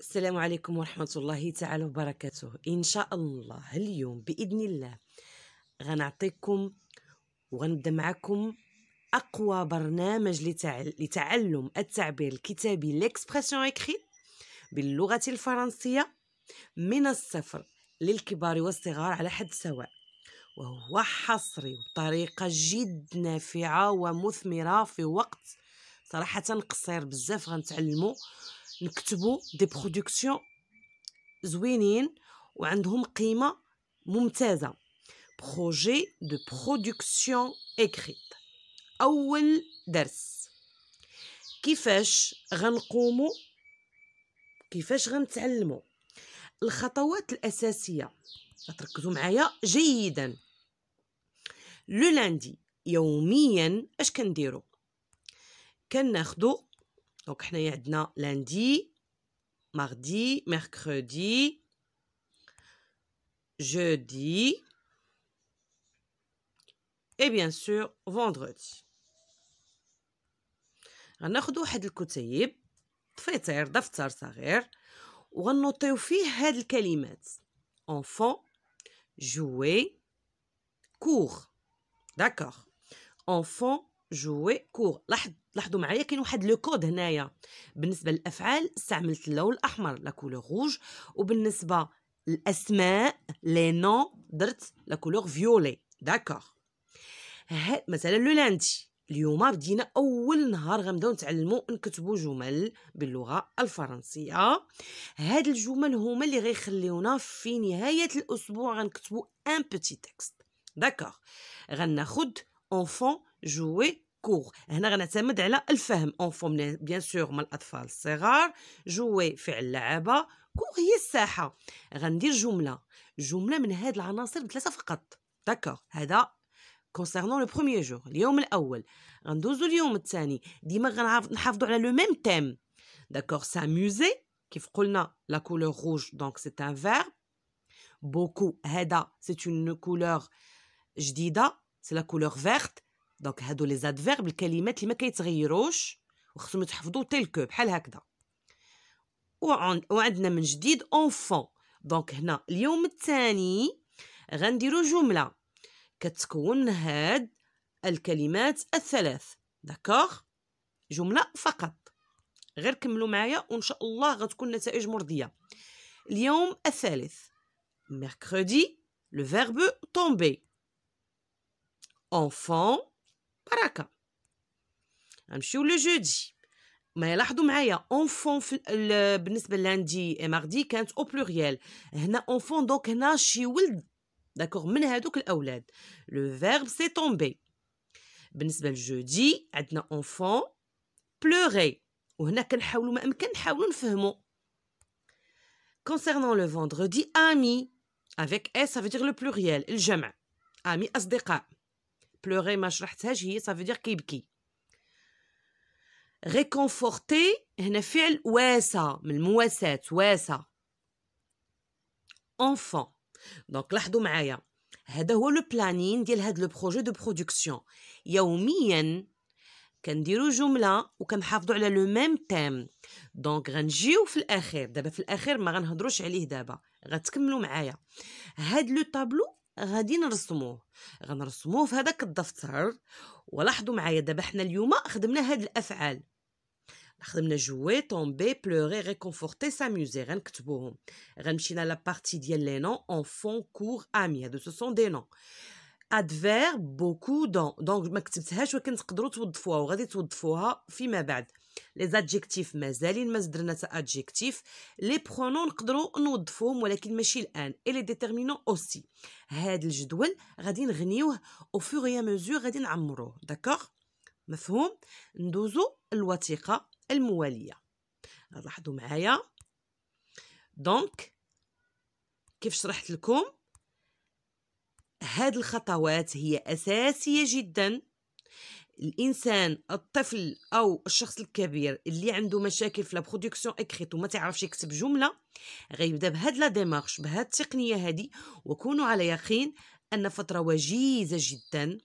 السلام عليكم ورحمة الله تعالى وبركاته إن شاء الله اليوم بإذن الله غنعطيكم وغنبدا معكم أقوى برنامج لتعلم التعبير الكتابي لإكسبرسيون إكريت باللغة الفرنسية من الصفر للكبار والصغار على حد سواء وهو حصري بطريقة جد نافعة ومثمرة في وقت صراحة قصير بزاف غنتعلمو نكتبوا دي برودكسيون زوينين وعندهم قيمه ممتازه بروجي دو برودكسيون اكريت اول درس كيفاش غنقومو كيفاش غنتعلمو الخطوات الاساسيه تركزوا معايا جيدا لو لاندي يوميا اش كنديرو كناخدو Donc, nous avons lundi, mardi, mercredi, jeudi et bien sûr vendredi. Nous avons prendre un petit peu de temps. Nous avons fait un petit peu de temps. Nous avons fait un petit Enfant, jouer, cours. D'accord. Enfant, جوي كور لاحظ لاحظوا معايا كاين واحد لو كود هنايا بالنسبه للافعال استعملت اللون الاحمر لا كولور روج وبالنسبه للاسماء لي نون درت لا كولور فيولي داكوغ مثلا لو لاندي اليوم بدينا اول نهار غنبداو نتعلمو نكتبو جمل باللغه الفرنسيه هاد الجمل هما اللي غيخليونا في نهايه الاسبوع غنكتبو ان بوتي تكست داكوغ غناخد enfant جوي كور هنا غنعتمد على الفهم اونفو بيان سور من الاطفال الصغار جوي فعل لعبه كور هي الساحه غندير جمله جمله من هاد العناصر بثلاثه فقط داكوغ هذا كونسيرنون لو بروميير جور اليوم الاول غندوزو اليوم الثاني ديما غنحافظو على لو ميم تيم داكوغ ساموزي كيف قلنا لا كولور روج دونك سي ان فيرب بوكو هذا سي اون كولور جديده سي لا كولور فيرت دونك هادو لي زادفيرب الكلمات اللي ما كيتغيروش وخصهم يتحفظوا كو بحال هكذا وعندنا من جديد اونفون دونك هنا اليوم الثاني غنديرو جمله كتكون من هاد الكلمات الثلاث داكوغ جمله فقط غير كملوا معايا وان شاء الله غتكون نتائج مرضيه اليوم الثالث mercredi le verbe tomber enfant بركه غنمشيو لو جودي ما يلاحظوا معايا اونفون بالنسبه لاندي اي ماردي كانت او بلوريال هنا اونفون دونك هنا شي ولد داكوغ من هادوك الاولاد لو فيرب سي تومبي بالنسبه لجودي عندنا اونفون بلوري وهنا كنحاولوا ما امكن نحاولوا نفهموا concernant le vendredi ami avec s ça veut dire le pluriel الجمع ami اصدقاء بلوغي ما شرحتهاش هي صافي دير كيبكي ريكونفورتي هنا فعل واسع من المواساة واسع اونفون دونك لاحظوا معايا هذا هو لو بلانين ديال هاد لو بروجي دو برودكسيون يوميا كنديرو جمله وكنحافظوا على لو ميم تيم دونك غنجيو في الاخير دابا في الاخير ما غنهضروش عليه دابا غتكملوا معايا هاد لو طابلو غادي نرسموه غنرسموه في هذاك الدفتر ولاحظوا معايا دابا حنا اليوم خدمنا هاد الافعال خدمنا جوي طومبي بلوري ريكونفورتي ساميوزي غنكتبوهم غنمشينا لا بارتي ديال لي نون اونفون كور امي هادو سو سون دي نون ادفير بوكو دون دونك ما كتبتهاش ولكن تقدروا توظفوها وغادي توظفوها فيما بعد لي زادجيكتيف مازالين ما زدرنا تا ادجيكتيف لي برونون نقدروا نوظفوهم ولكن ماشي الان اي لي ديتيرمينون اوسي هاد الجدول غادي نغنيوه او فور ميزور غادي نعمروه داكوغ مفهوم ندوزو الوثيقه المواليه لاحظوا معايا دونك كيف شرحت لكم هذه الخطوات هي أساسية جدا الانسان الطفل او الشخص الكبير اللي عنده مشاكل في لا برودكسيون اكريت وما تعرفش يكتب جمله غيبدا بهاد لا ديمارش بهاد التقنيه هادي وكونوا على يقين ان فتره وجيزه جدا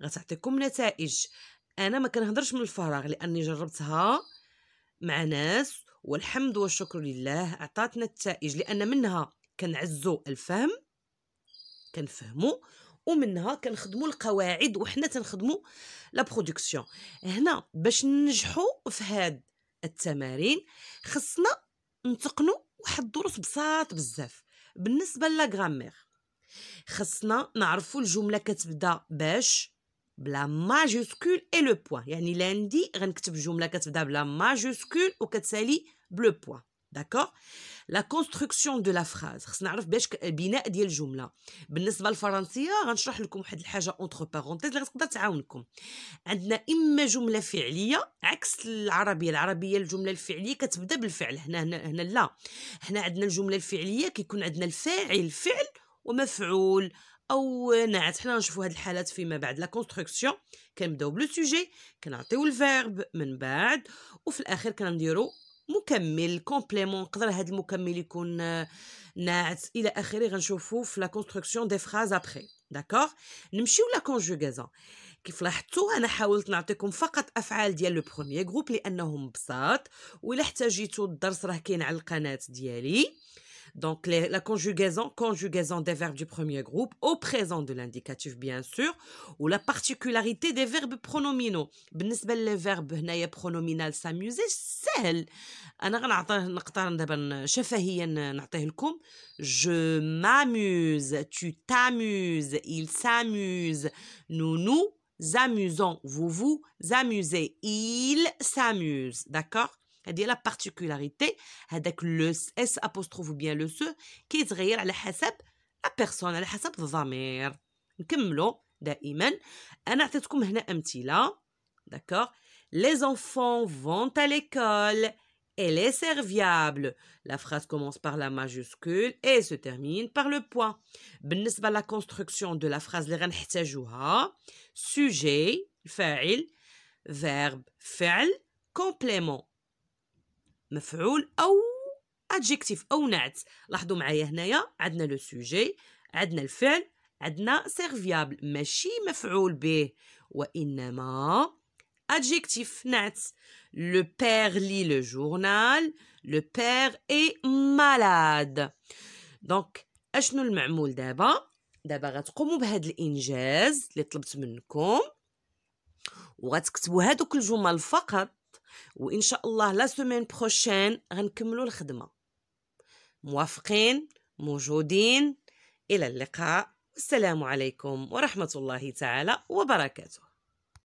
غتعطيكم نتائج انا ما كنهضرش من الفراغ لاني جربتها مع ناس والحمد والشكر لله أعطتنا نتائج لان منها كنعزو الفهم كنفهموا ومنها كنخدموا القواعد وحنا تنخدموا لا برودكسيون هنا باش ننجحوا في هاد التمارين خصنا نتقنوا واحد الدروس بساط بزاف بالنسبه لا غرامير خصنا نعرفوا الجمله كتبدا باش بلا ماجوسكول اي لو بوين يعني لاندي غنكتب جمله كتبدا بلا ماجوسكول وكتسالي بلو بوين داكوغ لا كونستركسيون دو لا فراز خصنا نعرف باش البناء ديال الجمله بالنسبه للفرنسيه غنشرح لكم واحد الحاجه اونتر بارونتيز اللي غتقدر تعاونكم عندنا اما جمله فعليه عكس العربيه العربيه الجمله الفعليه كتبدا بالفعل هنا هنا, هنا لا هنا عندنا الجمله الفعليه كيكون عندنا الفاعل فعل ومفعول او نعت حنا نشوفوا هاد الحالات فيما بعد لا كونستركسيون كنبداو بلو سوجي كنعطيو الفيرب من بعد وفي الاخر كنديرو مكمل كومبليمون نقدر هذا المكمل يكون آه، ناعس الى اخره غنشوفو في لا كونستركسيون دي فراز ابري داكوغ نمشيو لا كونجوغيزون كيف لاحظتوا انا حاولت نعطيكم فقط افعال ديال لو بروميير جروب لانهم بساط والا احتاجيتوا الدرس راه كاين على القناه ديالي Donc, la conjugaison, conjugaison des verbes du premier groupe au présent de l'indicatif, bien sûr, ou la particularité des verbes pronominaux. بالنسبة verbes هنايا pronominal s'amuser سهل je m'amuse tu t'amuses il s'amuse nous nous amusons vous vous amusez il s'amuse d'accord c'est-à-dire la particularité, c'est-à-dire le « s » apostrophe ou bien le « s » qui se réagit à la personne, à la personne mère. va commencer D'accord Les enfants vont à l'école. Elle est serviable. La phrase commence par la majuscule et se termine par le point. En ce la construction de la phrase, nous allons Sujet, faille, verbe, faille, complément. مفعول او ادجيكتيف او نعت لاحظوا معايا هنايا عندنا لو سوجي عندنا الفعل عندنا سيرفيابل ماشي مفعول به وانما adjectif نعت لو بير لي لو جورنال لو بير اي مالاد دونك اشنو المعمول دابا دابا غتقوموا بهاد الانجاز اللي طلبت منكم وغتكتبوا هادوك الجمل فقط وان شاء الله لا سومين بروشين غنكملوا الخدمه موافقين موجودين الى اللقاء السلام عليكم ورحمه الله تعالى وبركاته